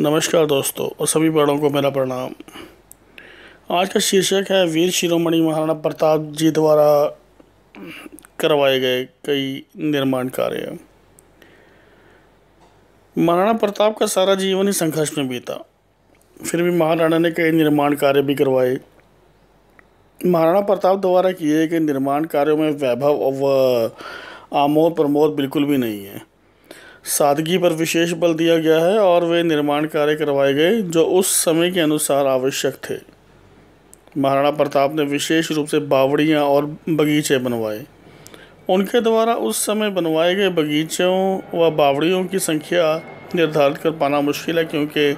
नमस्कार दोस्तों और सभी बड़ों को मेरा प्रणाम आज का शीर्षक है वीर शिरोमणि महाराणा प्रताप जी द्वारा करवाए गए कई निर्माण कार्य महाराणा प्रताप का सारा जीवन ही संघर्ष में बीता फिर भी महाराणा ने कई निर्माण कार्य भी करवाए महाराणा प्रताप द्वारा किए गए निर्माण कार्यों में वैभव और आमोद प्रमोद बिल्कुल भी नहीं है सादगी पर विशेष बल दिया गया है और वे निर्माण कार्य करवाए गए जो उस समय के अनुसार आवश्यक थे महाराणा प्रताप ने विशेष रूप से बावड़ियाँ और बगीचे बनवाए उनके द्वारा उस समय बनवाए गए बगीचों व बावड़ियों की संख्या निर्धारित कर पाना मुश्किल है क्योंकि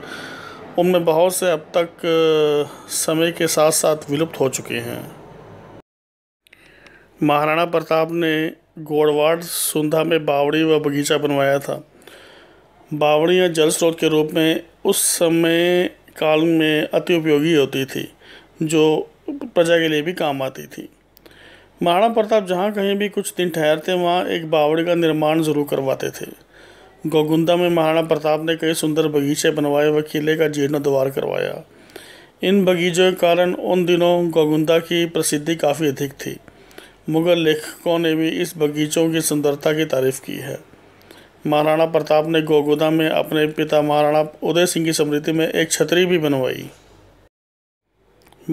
उनमें बहुत से अब तक समय के साथ साथ विलुप्त हो चुके हैं महाराणा प्रताप ने गोड़वाड़ सुंधा में बावड़ी व बगीचा बनवाया था बावड़ियाँ जल स्रोत के रूप में उस समय काल में अति उपयोगी होती थी जो प्रजा के लिए भी काम आती थी महाराणा प्रताप जहाँ कहीं भी कुछ दिन ठहरते वहाँ एक बावड़ी का निर्माण ज़रूर करवाते थे गोगुंदा में महाराणा प्रताप ने कई सुंदर बगीचे बनवाए व किले का जीर्णोद्वार करवाया इन बगीचों के कारण उन दिनों गोगुंदा की प्रसिद्धि काफ़ी अधिक थी मुग़ल लेखकों ने भी इस बगीचों की सुंदरता की तारीफ़ की है महाराणा प्रताप ने गोगुदा में अपने पिता महाराणा उदय सिंह की स्मृति में एक छतरी भी बनवाई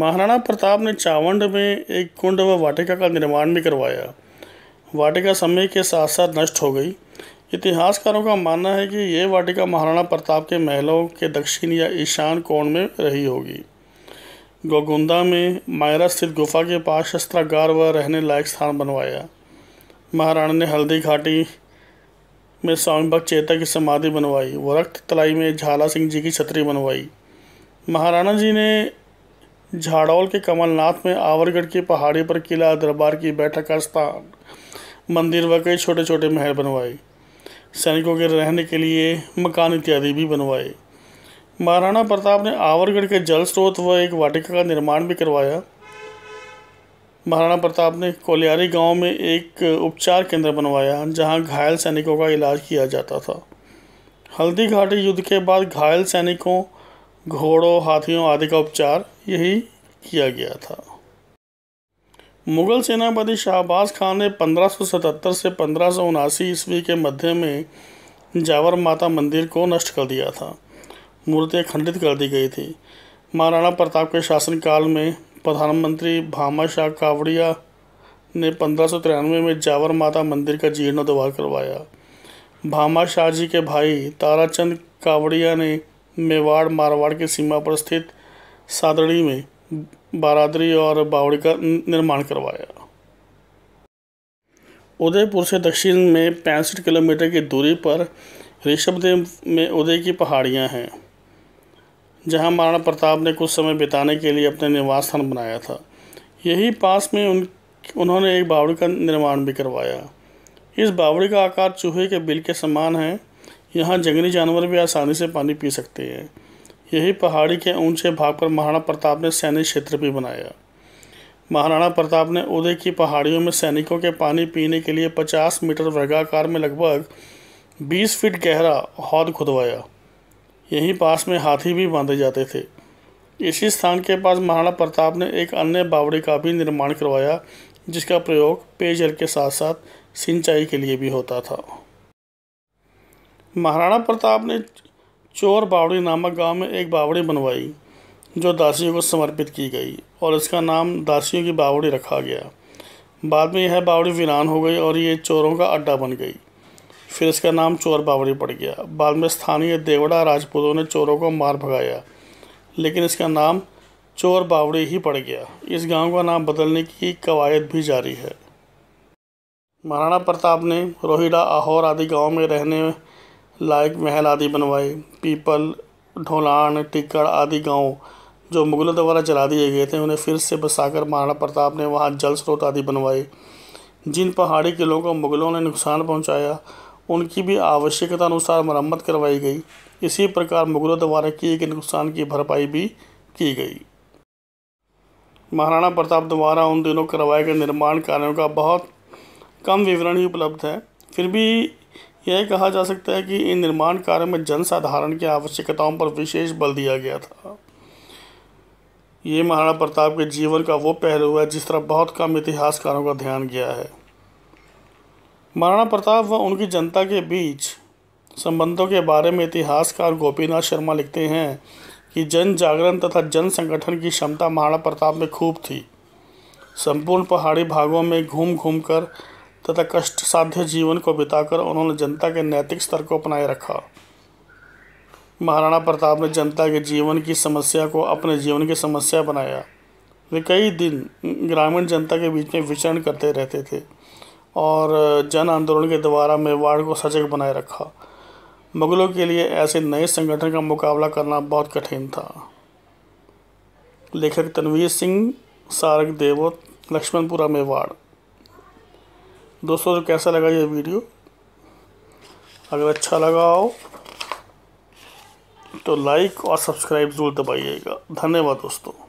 महाराणा प्रताप ने चावंड में एक कुंड व वाटिका का निर्माण भी करवाया वाटिका समय के साथ साथ नष्ट हो गई इतिहासकारों का मानना है कि ये वाटिका महाराणा प्रताप के महलों के दक्षिण या ईशान कोण में रही होगी गोगुंदा में मायरा स्थित गुफा के पास शस्त्रागार व रहने लायक स्थान बनवाया महाराणा ने हल्दी घाटी में स्वामी भक्त चेता की समाधि बनवाई वरक्त तलाई में झाला सिंह जी की छतरी बनवाई महाराणा जी ने झाड़ौल के कमलनाथ में आवरगढ़ की पहाड़ी पर किला दरबार की बैठक का स्थान मंदिर व कई छोटे छोटे महल बनवाए सैनिकों के रहने के लिए मकान इत्यादि भी बनवाए महाराणा प्रताप ने आवरगढ़ के जल स्रोत व एक वाटिका का निर्माण भी करवाया महाराणा प्रताप ने कोलियारी गांव में एक उपचार केंद्र बनवाया जहां घायल सैनिकों का इलाज किया जाता था हल्दी घाटी युद्ध के बाद घायल सैनिकों घोड़ों हाथियों आदि का उपचार यही किया गया था मुगल सेनापति शाहबाज खान ने 1577 से पंद्रह ईस्वी के मध्य में जावर माता मंदिर को नष्ट कर दिया था मूर्तियाँ खंडित कर दी गई थी महाराणा प्रताप के शासनकाल में प्रधानमंत्री भामा शाह कावड़िया ने पंद्रह में जावर माता मंदिर का जीर्णोद्वार करवाया भामा शाह जी के भाई ताराचंद कावड़िया ने मेवाड़ मारवाड़ की सीमा पर स्थित सादड़ी में बारादरी और बावड़ी का निर्माण करवाया उदयपुर से दक्षिण में पैंसठ किलोमीटर की दूरी पर ऋषभदेव में उदय की पहाड़ियां हैं जहां महाराणा प्रताप ने कुछ समय बिताने के लिए अपने निवास स्थान बनाया था यही पास में उन उन्होंने एक बावड़ी का निर्माण भी करवाया इस बावड़ी का आकार चूहे के बिल के समान है यहाँ जंगली जानवर भी आसानी से पानी पी सकते हैं यही पहाड़ी के ऊंचे भाग पर महाराणा प्रताप ने सैनिक क्षेत्र भी बनाया महाराणा प्रताप ने उदय की पहाड़ियों में सैनिकों के पानी पीने के लिए 50 मीटर वर्गाकार में लगभग 20 फीट गहरा हौद खुदवाया यहीं पास में हाथी भी बांधे जाते थे इसी स्थान के पास महाराणा प्रताप ने एक अन्य बावड़ी का भी निर्माण करवाया जिसका प्रयोग पेयजल के साथ साथ सिंचाई के लिए भी होता था महाराणा प्रताप ने चोर बावड़ी नामक गांव में एक बावड़ी बनवाई जो दासियों को समर्पित की गई और इसका नाम दासियों की बावड़ी रखा गया बाद में यह बावड़ी वीरान हो गई और ये चोरों का अड्डा बन गई फिर इसका नाम चोर बावड़ी पड़ गया बाद में स्थानीय देवड़ा राजपूतों ने चोरों को मार भगाया लेकिन इसका नाम चोर बावड़ी ही पड़ गया इस गांव का नाम बदलने की कवायद भी जारी है महाराणा प्रताप ने रोहिड़ा आहोर आदि गांव में रहने लायक महल आदि बनवाए पीपल ढोलान टिक्कड़ आदि गांव जो मुगलों द्वारा जला दिए गए थे उन्हें फिर से बसाकर महाराणा प्रताप ने वहाँ जल स्रोत आदि बनवाए जिन पहाड़ी किलों को मुगलों ने नुकसान पहुँचाया उनकी भी आवश्यकता अनुसार मरम्मत करवाई गई इसी प्रकार मुगलों द्वारा किए गए नुकसान की भरपाई भी की गई महाराणा प्रताप द्वारा उन दिनों करवाए गए निर्माण कार्यों का बहुत कम विवरण ही उपलब्ध है फिर भी यह कहा जा सकता है कि इन निर्माण कार्यों में जनसाधारण की आवश्यकताओं पर विशेष बल दिया गया था ये महाराणा प्रताप के जीवन का वो पहलू है जिस तरह बहुत कम इतिहासकारों का ध्यान गया है महाराणा प्रताप व उनकी जनता के बीच संबंधों के बारे में इतिहासकार गोपीनाथ शर्मा लिखते हैं कि जन जागरण तथा जन संगठन की क्षमता महाराणा प्रताप में खूब थी संपूर्ण पहाड़ी भागों में घूम घूम कर तथा कष्ट साध्य जीवन को बिताकर उन्होंने जनता के नैतिक स्तर को अपनाए रखा महाराणा प्रताप ने जनता के जीवन की समस्या को अपने जीवन की समस्या बनाया वे कई दिन ग्रामीण जनता के बीच में विचरण करते रहते थे और जन आंदोलन के द्वारा मेवाड़ को सजग बनाए रखा मुगलों के लिए ऐसे नए संगठन का मुकाबला करना बहुत कठिन था लेखक तनवीर सिंह सारक देवत लक्ष्मणपुरा मेवाड़ दोस्तों तो कैसा लगा ये वीडियो अगर अच्छा लगा हो तो लाइक और सब्सक्राइब ज़रूर दबाइएगा धन्यवाद दोस्तों